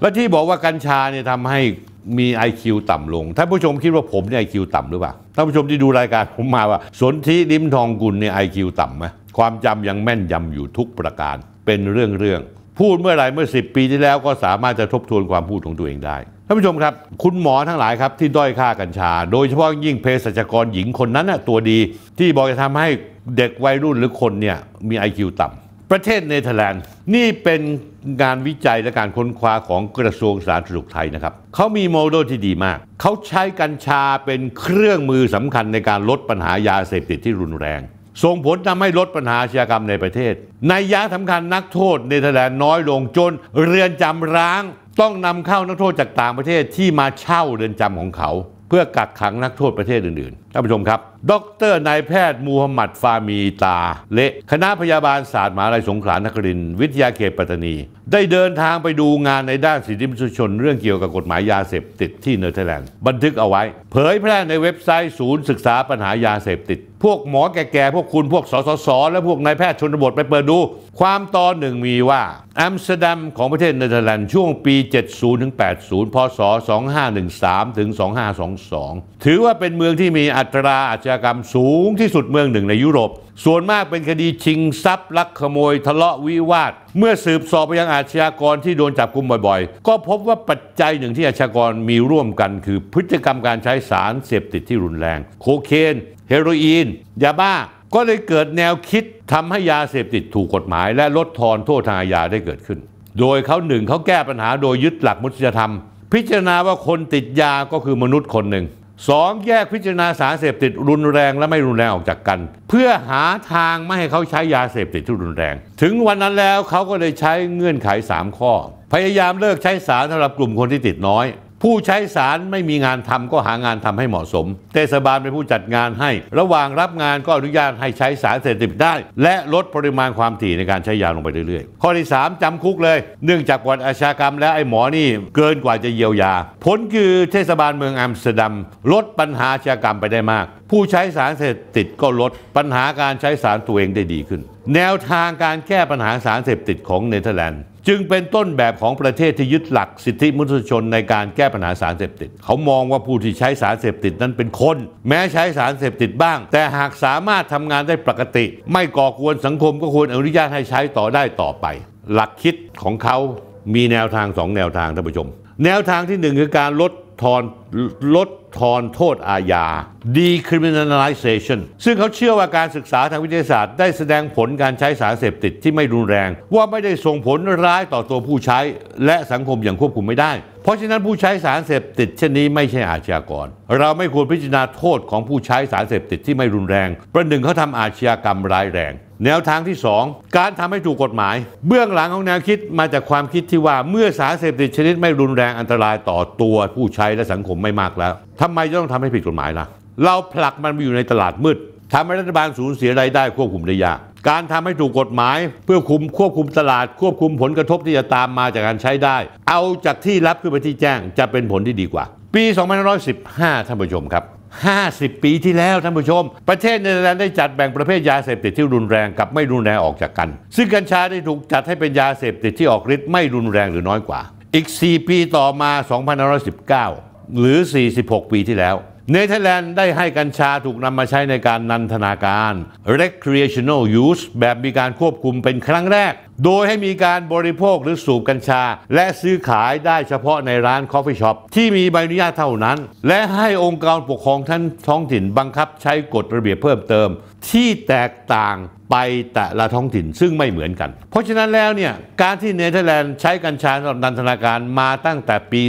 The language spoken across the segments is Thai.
และที่บอกว่ากัญชาเนี่ยทำให้มี IQ ต่ำลง ท่านผู้ชมคิดว่าผมเนี่ยไอคิวต่ำหรือเปล่า ท่านผู้ชมที่ดูรายการผมมาว่าสนธิลิมทองกุลเนี่ยไอคิวต่ำไหมความจำยังแม่นยำอยู่ทุกประการ เป็นเรื่องเรื่อง พูดเมื่อไหร่เมื่อ 10 ปีที่แล้วก็สามารถจะทบทวนความพูดของตัวเองได้ ท่านผู้ชมครับ คุณหมอทั้งหลายครับที่ด้อยค่ากัญชา โดยเฉพาะยิ่งเภสัชกรหญิงคนนั้นน่ะตัวดีที่บอกจะทำให้เด็กวัยรุ่นหรือคนเนี่ยมี IQ ต่ำประเทศเนเธอร์แลนด์นี่เป็นงานวิจัยและการค้นคว้าของกระทรวงสาธารณสุขไทยนะครับเขามีโมเดลที่ดีมาก เขาใช้กัญชาเป็นเครื่องมือสำคัญในการลดปัญหายาเสพติดที่รุนแรง ส่งผลทำให้ลดปัญหาชญากรรมในประเทศ ในยะสำคัญนักโทษในทแลนน้อยลงจนเรือนจำร้าง ต้องนำเข้านักโทษจากต่างประเทศที่มาเช่าเรือนจำของเขา เพื่อกักขังนักโทษประเทศอื่นท่านผู้ชมครับ ดรนายแพทย์มูฮัมหมัดฟามีตาเละ คณะพยาบาลศาสตร์มหาลัยสงขลานครินวิทยาเขตปัตตานี ได้เดินทางไปดูงานในด้านสิทธิมนุษยชน เรื่องเกี่ยวกับกฎหมายยาเสพติดที่เนเธอร์แลนด์บันทึกเอาไว้ เผยแพร่ในเว็บไซต์ศูนย์ศึกษาปัญหายาเสพติด พวกหมอแก่ๆพวกคุณพวกสสสและพวกนายแพทย์ชนบทไปเปิดดู ความตอนหนึ่งมีว่า อัมสเตอร์ดัมของประเทศเนเธอร์แลนด์ช่วงปี 70-80 พศ 2513-2522 ถือว่าเป็นเมืองที่มีอัตราอาชญากรรมสูงที่สุดเมืองหนึ่งในยุโรป ส่วนมากเป็นคดีชิงทรัพย์ลักขโมย ทะเลาะวิวาท เมื่อสืบสอบไปยังอาชญากรที่โดนจับกุมบ่อยๆ ก็พบว่าปัจจัยหนึ่งที่อาชญากรมีร่วมกันคือพฤติกรรมการใช้สารเสพติดที่รุนแรง โคเคน เฮโรอีน ยาบ้า ก็เลยเกิดแนวคิดทำให้ยาเสพติดถูกกฎหมาย และลดทอนโทษทางอาญาได้เกิดขึ้น โดยเขาหนึ่งเขาแก้ปัญหาโดยยึดหลักมนุษยธรรม พิจารณาว่าคนติดยา ก็คือมนุษย์คนหนึ่งสองแยกพิจารณาสารเสพติดรุนแรงและไม่รุนแรงออกจากกัน เพื่อหาทางไม่ให้เขาใช้ยาเสพติดที่รุนแรง ถึงวันนั้นแล้วเขาก็เลยใช้เงื่อนไข3ข้อ พยายามเลิกใช้สารสำหรับกลุ่มคนที่ติดน้อยผู้ใช้สารไม่มีงานทำก็หางานทำให้เหมาะสม เทศบาลเป็นผู้จัดงานให้ ระหว่างรับงานก็อนุญาตให้ใช้สารเสพติดได้ และลดปริมาณความถี่ในการใช้ยาลงไปเรื่อย ๆ ข้อที่3จำคุกเลยเนื่องจากวัดอาชากรรมและไอ้หมอนี่ เกินกว่าจะเยียวยา ผลคือเทศบาลเมืองอัมสเตอร์ดัมลดปัญหาอาชากรรมไปได้มาก ผู้ใช้สารเสพติดก็ลดปัญหาการใช้สารตัวเองได้ดีขึ้น แนวทางการแก้ปัญหาสารเสพติดของเนเธอร์แลนด์จึงเป็นต้นแบบของประเทศที่ยึดหลักสิทธิมนุษยชนในการแก้ปัญหาสารเสพติด เขามองว่าผู้ที่ใช้สารเสพติดนั้นเป็นคน แม้ใช้สารเสพติดบ้าง แต่หากสามารถทำงานได้ปกติ ไม่ก่อกวนสังคมก็ควรอนุญาตให้ใช้ต่อได้ต่อไป หลักคิดของเขามีแนวทาง2แนวทางท่านผู้ชม แนวทางที่ 1 คือการลดทอนลดทอนโทษอาญา decriminalization ซึ่งเขาเชื่อว่าการศึกษาทางวิทยาศาสตร์ได้แสดงผลการใช้สารเสพติดที่ไม่รุนแรง ว่าไม่ได้ส่งผลร้ายต่อตัวผู้ใช้ และสังคมอย่างควบคุมไม่ได้ เพราะฉะนั้นผู้ใช้สารเสพติดเช่นนี้ไม่ใช่อาชญากร เราไม่ควรพิจารณาโทษของผู้ใช้สารเสพติดที่ไม่รุนแรง ประหนึ่งเขาทำอาชญากรรมร้ายแรงแนวทางที่ 2 การทำให้ถูกกฎหมาย เบื้องหลังของแนวคิดมาจากความคิดที่ว่าเมื่อสารเสพติดชนิดไม่รุนแรงอันตรายต่อตัวผู้ใช้และสังคมไม่มากแล้ว ทำไมจะต้องทำให้ผิดกฎหมายล่ะ เราผลักมันไปอยู่ในตลาดมืดทำให้รัฐบาลสูญเสียรายได้ควบคุมได้ยาก การทำให้ถูกกฎหมายเพื่อคุมควบคุมตลาด ควบคุมผลกระทบที่จะตามมาจากการใช้ได้ เอาจากที่รับขึ้นไปที่แจ้งจะเป็นผลที่ดีกว่า ปี2515ท่านผู้ชมครับ50 ปีที่แล้วท่านผู้ชม ประเทศเนเธอร์แลนด์ได้จัดแบ่งประเภทยาเสพติดที่รุนแรงกับไม่รุนแรงออกจากกัน ซึ่งกัญชาได้ถูกจัดให้เป็นยาเสพติดที่ออกฤทธิ์ไม่รุนแรงหรือน้อยกว่า อีก4ปีต่อมา2519 หรือ 46 ปีที่แล้วเนเธอร์แลนด์ได้ให้กัญชาถูกนำมาใช้ในการนันทนาการ recreational use แบบมีการควบคุมเป็นครั้งแรก โดยให้มีการบริโภคหรือสูบกัญชา และซื้อขายได้เฉพาะในร้านคอฟฟี่ช็อปที่มีใบอนุญาตเท่านั้น และให้องค์กรปกครองท่านท้องถิ่นบังคับใช้กฎระเบียบเพิ่มเติมที่แตกต่างไปแต่ละท้องถิ่นซึ่งไม่เหมือนกัน เพราะฉะนั้นแล้วเนี่ยการที่เนเธอร์แลนด์ใช้กัญชาสำหรับนันทนาการมาตั้งแต่ปี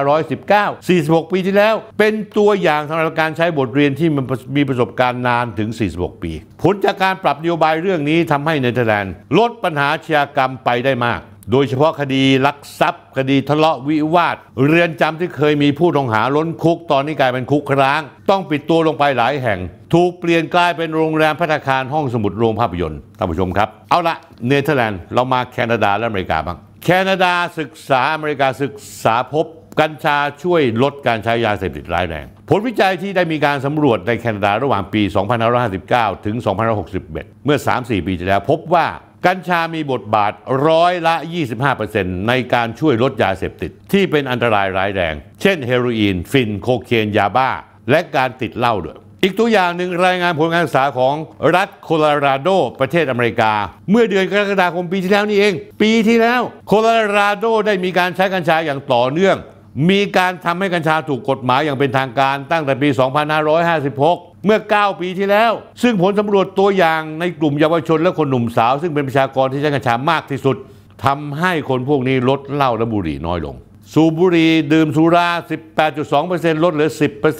2519 46 ปีที่แล้ว เป็นตัวอย่างสำหรับการใช้บทเรียนที่มันมีประสบการณ์นานถึง 46 ปี ผลจากการปรับนโยบายเรื่องนี้ทำให้เนเธอร์แลนด์ ลดปัญหาอาชญากรรมไปได้มากโดยเฉพาะคดีลักทรัพย์ คดีทะเลาะวิวาท เรือนจำที่เคยมีผู้ต้องหาล้นคุก ตอนนี้กลายเป็นคุกร้าง ต้องปิดตัวลงไปหลายแห่ง ถูกเปลี่ยนกลายเป็นโรงแรมพัฒคารห้องสมุดโรงภาพยนตร์ท่านผู้ชมครับ เอาละเนเธอร์แลนด์ เรามาแคนาดาและอเมริกาบ้าง แคนาดาศึกษาอเมริกาศึกษาพบ กัญชาช่วยลดการใช้ยาเสพติดร้ายแรงผลวิจัยที่ได้มีการสำรวจในแคนาดาระหว่างปี2559ถึง2561เมื่อ 3-4 ปีที่แล้วพบว่ากัญชามีบทบาทร้อยละ 25%ในการช่วยลดยาเสพติดที่เป็นอันตรายร้ายแรง เช่นเฮโรอีนฟินโคเคนยาบ้า และการติดเหล้าด้วย อีกตัวอย่างหนึ่งรายงานผลการศึกษาของรัฐโคโลราโดประเทศอเมริกา เมื่อเดือนกรกฎาคมปีที่แล้วนี่เอง ปีที่แล้ว โคโลราโดได้มีการใช้กัญชาอย่างต่อเนื่องมีการทำให้กัญชาถูกกฎหมายอย่างเป็นทางการตั้งแต่ปี 2556 เมื่อ 9 ปีที่แล้ว ซึ่งผลสำรวจตัวอย่างในกลุ่มเยาวชนและคนหนุ่มสาวซึ่งเป็นประชากรที่ใช้กัญชามากที่สุดทำให้คนพวกนี้ลดเหล้าและบุหรี่น้อยลง สูบบุหรี่ดื่มสุรา 18.2%ลดเหลือ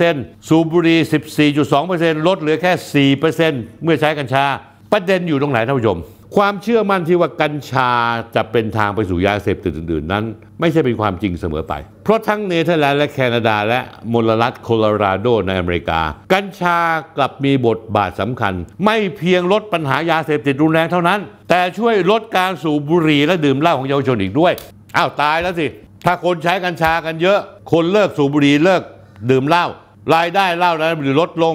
10%สูบบุหรี่14.2%ลดเหลือแค่ 4%เมื่อใช้กัญชาประเด็นอยู่ตรงไหนท่านผู้ชมความเชื่อมั่นที่ว่ากัญชาจะเป็นทางไปสู่ยาเสพติดอื่นๆนั้น ไม่ใช่เป็นความจริงเสมอไป เพราะทั้งเนเธอร์แลนด์และแคนาดา และมลรัฐโคโลราโดในอเมริกา กัญชากลับมีบทบาทสำคัญ ไม่เพียงลดปัญหายาเสพติดรุนแรงเท่านั้น แต่ช่วยลดการสูบบุหรี่และดื่มเหล้าของเยาวชนอีกด้วยอ้าวตายแล้วสิ ถ้าคนใช้กัญชากันเยอะ คนเลิกสูบบุหรี่เลิกดื่มเหล้ารายได้เหล้านั้นหรือลดลง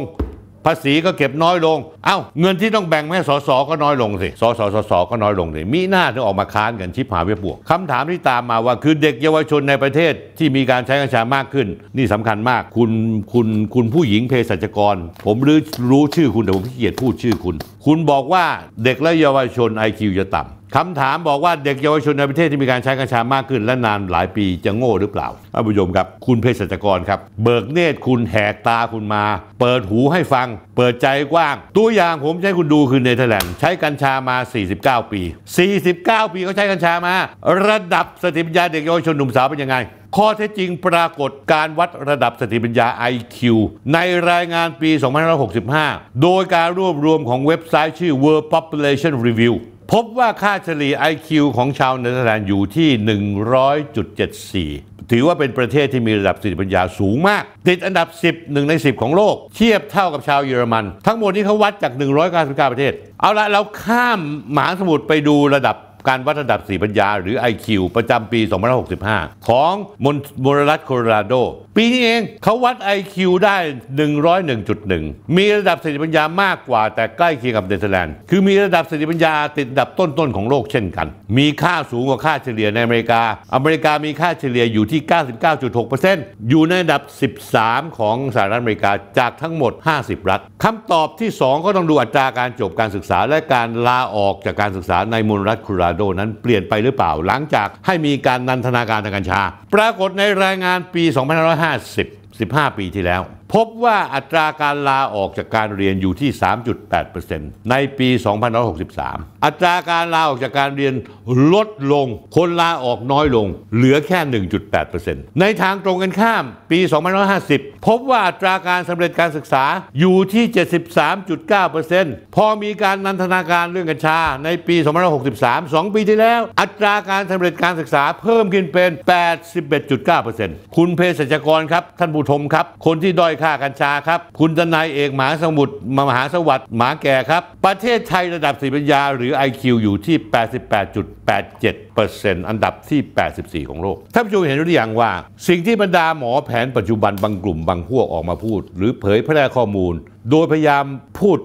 ภาษีก็เก็บน้อยลง เอา้า เงินที่ต้องแบ่งให้สสก็น้อยลงสิสสสสก็น้อยลงสิมีหน้าถึงออกมาค้านกันชิบหายไปบวกคำถามที่ตามมาว่าคือเด็กเยาวชนในประเทศที่มีการใช้กัญชามากขึ้น นี่สำคัญมาก คุณคุณคุณผู้หญิงเภสัชกร ผมรู้รู้ชื่อคุณแต่ผมขี้เกียจพูดชื่อคุณ คุณบอกว่าเด็กและเยาวชน IQ จะต่ำคำถามบอกว่าเด็กเยาวชนในประเทศที่มีการใช้กัญชามากขึ้นและนานหลายปีจะโง่หรือเปล่า ท่านผู้ชมครับคุณเภสัชกรครับ เบิกเนตรคุณแหกตาคุณมา เปิดหูให้ฟังเปิดใจกว้าง ตัวอย่างผมใช้คุณดูคือเนเธอร์แลนด์ใช้กัญชามา 49 ปี 49 ปีเขาใช้กัญชามา ระดับสติปัญญาเด็กเยาวชนหนุ่มสาวเป็นยังไงข้อเท็จจริงปรากฏการวัดระดับสติปัญญา IQ ในรายงานปี2565 โดยการรวบรวมของเว็บไซต์ชื่อ World Population Review พบว่าค่าเฉลี่ย IQ ของชาวเนเธอร์แลนด์อยู่ที่ 100.74 ถือว่าเป็นประเทศที่มีระดับสติปัญญาสูงมาก ติดอันดับ 10หนึ่งใน 10 ของโลก เทียบเท่ากับชาวเยอรมัน ทั้งหมดนี้เขาวัดจาก 199 ประเทศ เอาละเราข้ามหมหาสมุทรไปดูระดับการวัดระดับสีปัญญา หรือ IQ ประจำปี2565 ของมนมรัฐโคโลราโด ปีนี้เองเขาวัด IQ ได้ 101.1 มีระดับสติปัญญามากกว่าแต่ใกล้เคียงกับเดนเธอร์แลนด์คือมีระดับสติปัญญาติดดับต้น ๆ ของโลกเช่นกัน มีค่าสูงกว่าค่าเฉลี่ยในอเมริกา อเมริกามีค่าเฉลี่ยอยู่ที่ 99.6%อยู่ในอันดับ 13 ของสหรัฐอเมริกา จากทั้งหมด 50 รัฐคำตอบที่ 2 ก็ต้องดูอัตราการจบการศึกษาและการลาออกจากการศึกษาในมนรัฐโคโลราโดโดนั้นเปลี่ยนไปหรือเปล่าหลังจากให้มีการนันทนาการทางกัญชา ปรากฏในรายงานปี2550 15 ปีที่แล้วพบว่าอัตราการลาออกจากการเรียนอยู่ที่ 3.8%ในปี2563อัตราการลาออกจากการเรียนลดลงคนลาออกน้อยลง เหลือแค่ 1.8%ในทางตรงกันข้ามปี2550พบว่าอัตราการสำเร็จการศึกษาอยู่ที่ 73.9%พอมีการนันทนาการเรื่องกัญชาในปี2563 2ปีที่แล้ว อัตราการสำเร็จการศึกษาเพิ่มขึ้นเป็น 81.9%คุณเภสัชกรครับท่านผู้ชมครับคนที่ด้อยค่ากัญชาครับ คุณทนายเอกหมาสมุทรมหาสวัสดิ์หมาแก่ครับ ประเทศไทยระดับสีปัญญาหรือ IQ อยู่ที่ 88.87 10%อันดับที่ 84 ของโลกท่านผู้ชมเห็นหรือยังว่าสิ่งที่บรรดาหมอแผนปัจจุบันบางกลุ่มบางพวกออกมาพูด หรือเผยแพร่ข้อมูล โดยพยายามพูด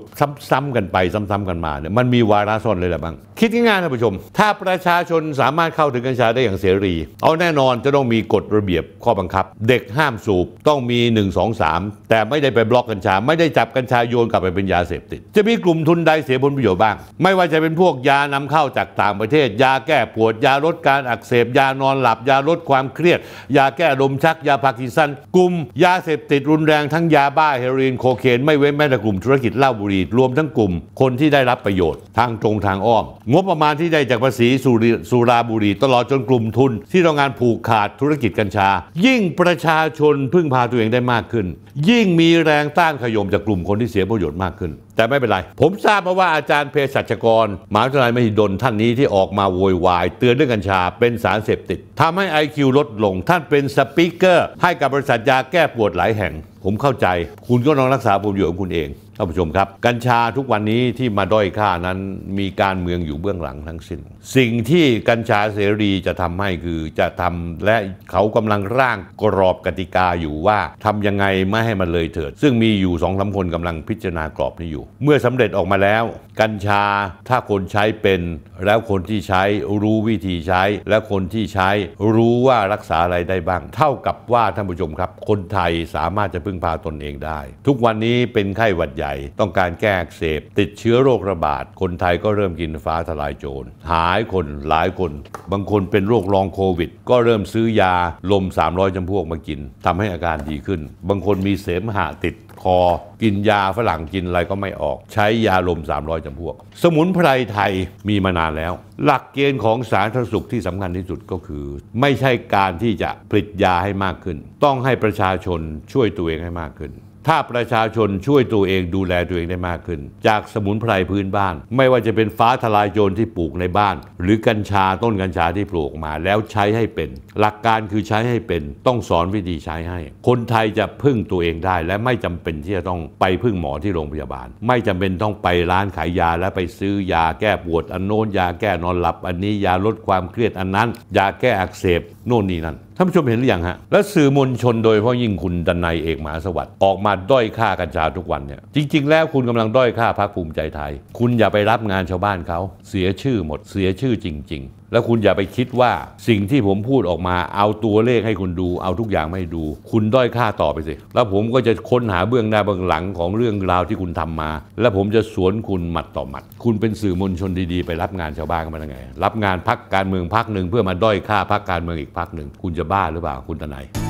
ซ้ำๆกันไปซ้ำๆกันมาเนี่ยมันมีวาระซ่อนเลยแหละบ้าง คิดง่ายๆท่านผู้ชม ถ้าประชาชนสามารถเข้าถึงกัญชาได้อย่างเสรี เอาแน่นอนจะต้องมีกฎระเบียบข้อบังคับ เด็กห้ามสูบต้องมี 1 2 3 แต่ไม่ได้ไปบล็อกกัญชาไม่ได้จับกัญชาโยนกลับไปเป็นยาเสพติดจะมีกลุ่มทุนใดเสียผลประโยชน์บ้างไม่ว่าจะเป็นพวกยานำเข้าจากต่างประเทศยาแก้ปวดยาลดการอักเสบ ยานอนหลับยาลดความเครียด ยาแก้ลมชักยาพาร์กินสันกลุ่ม ยาเสพติดรุนแรงทั้งยาบ้าเฮโรอีนโคเคน ไม่เว้นแม้แต่กลุ่มธุรกิจเหล้าบุหรี่รวมทั้งกลุ่ม คนที่ได้รับประโยชน์ทางตรงทางอ้อม งบประมาณที่ได้จากภาษีสุราบุหรี่ตลอดจนกลุ่มทุนที่โรงงานผูกขาดธุรกิจกัญชา ยิ่งประชาชนพึ่งพาตัวเองได้มากขึ้น ยิ่งมีแรงต้านขยมจากกลุ่มคนที่เสียประโยชน์มากขึ้นแต่ไม่เป็นไร ผมทราบมาว่าอาจารย์เภสัชกรมาวิทยาลัยมหิดลท่านนี้ที่ออกมาโวยวายเตือนเรื่องกัญชาเป็นสารเสพติดทำให้ IQ ลดลงท่านเป็นสปีกเกอร์ ให้กับบริษัทยาแก้ปวดหลายแห่ง ผมเข้าใจ คุณก็ลองรักษาผมอยู่ของคุณเองท่านผู้ชมครับกัญชาทุกวันนี้ที่มาด้อยค่านั้นมีการเมืองอยู่เบื้องหลังทั้งสิ้น สิ่งที่กัญชาเสรีจะทำให้คือจะทำและเขากำลังร่างกรอบกติกาอยู่ว่าทำยังไงไม่ให้มันเลยเถิด ซึ่งมีอยู่สองสาคนกำลังพิจารณากรอบนี้อยู่ เมื่อสำเร็จออกมาแล้วกัญชา ถ้าคนใช้เป็น แล้วคนที่ใช้ รู้วิธีใช้ และคนที่ใช้ รู้ว่ารักษาอะไรได้บ้าง เท่ากับว่าท่านผู้ชมครับ คนไทยสามารถจะพึ่งพาตนเองได้ ทุกวันนี้เป็นไข้หวัดใหญ่ ต้องการแก้เสพ ติดเชื้อโรคระบาดคนไทยก็เริ่มกินฟ้าทลายโจรหายคนหลายคนบางคนเป็นโรคลองโควิดก็เริ่มซื้อยาลม 300 จำพวกมากินทำให้อาการดีขึ้น บางคนมีเสมหะติดคอกินยาฝรั่งกินอะไรก็ไม่ออก ใช้ยาลม 300 จำพวก สมุนไพรไทยมีมานานแล้ว หลักเกณฑ์ของสาธารณสุขที่สำคัญที่สุดก็คือ ไม่ใช่การที่จะผลิตยาให้มากขึ้น ต้องให้ประชาชนช่วยตัวเองให้มากขึ้นถ้าประชาชนช่วยตัวเองดูแลตัวเองได้มากขึ้น จากสมุนไพรพื้นบ้าน ไม่ว่าจะเป็นฟ้าทลายโจรที่ปลูกในบ้าน หรือกัญชาต้นกัญชาที่ปลูกมาแล้วใช้ให้เป็น หลักการคือใช้ให้เป็นต้องสอนวิธีใช้ให้ คนไทยจะพึ่งตัวเองได้ และไม่จำเป็นที่จะต้องไปพึ่งหมอที่โรงพยาบาล ไม่จำเป็นต้องไปร้านขายยาและไปซื้อยาแก้ปวด อันโน้นยาแก้นอนหลับอันนี้ยาลดความเครียดอันนั้นยาแก้อักเสบโน่นนี่นั่นท่านผู้ชมเห็นหรือยังฮะ และสื่อมวลชนโดยเพราะยิ่งคุณดันในเอกมหาสวัสดิ์ออกมาด้อยค่ากัญชาทุกวันเนี่ยจริง ๆ แล้วคุณกำลังด้อยค่าพรรคภูมิใจไทย คุณอย่าไปรับงานชาวบ้านเขา เสียชื่อหมดเสียชื่อจริง ๆแล้วคุณอย่าไปคิดว่าสิ่งที่ผมพูดออกมาเอาตัวเลขให้คุณดูเอาทุกอย่างไม่ดู คุณด้อยค่าต่อไปสิแล้วผมก็จะค้นหาเบื้องหน้าเบื้องหลังของเรื่องราวที่คุณทำมา แล้วผมจะสวนคุณหมัดต่อหมัด คุณเป็นสื่อมวลชนดีๆไปรับงานชาวบ้านกันมาได้ไง รับงานพักการเมืองพักหนึ่งเพื่อมาด้อยค่าพักการเมืองอีกพักหนึ่งคุณจะบ้าหรือเปล่าคุณตนาย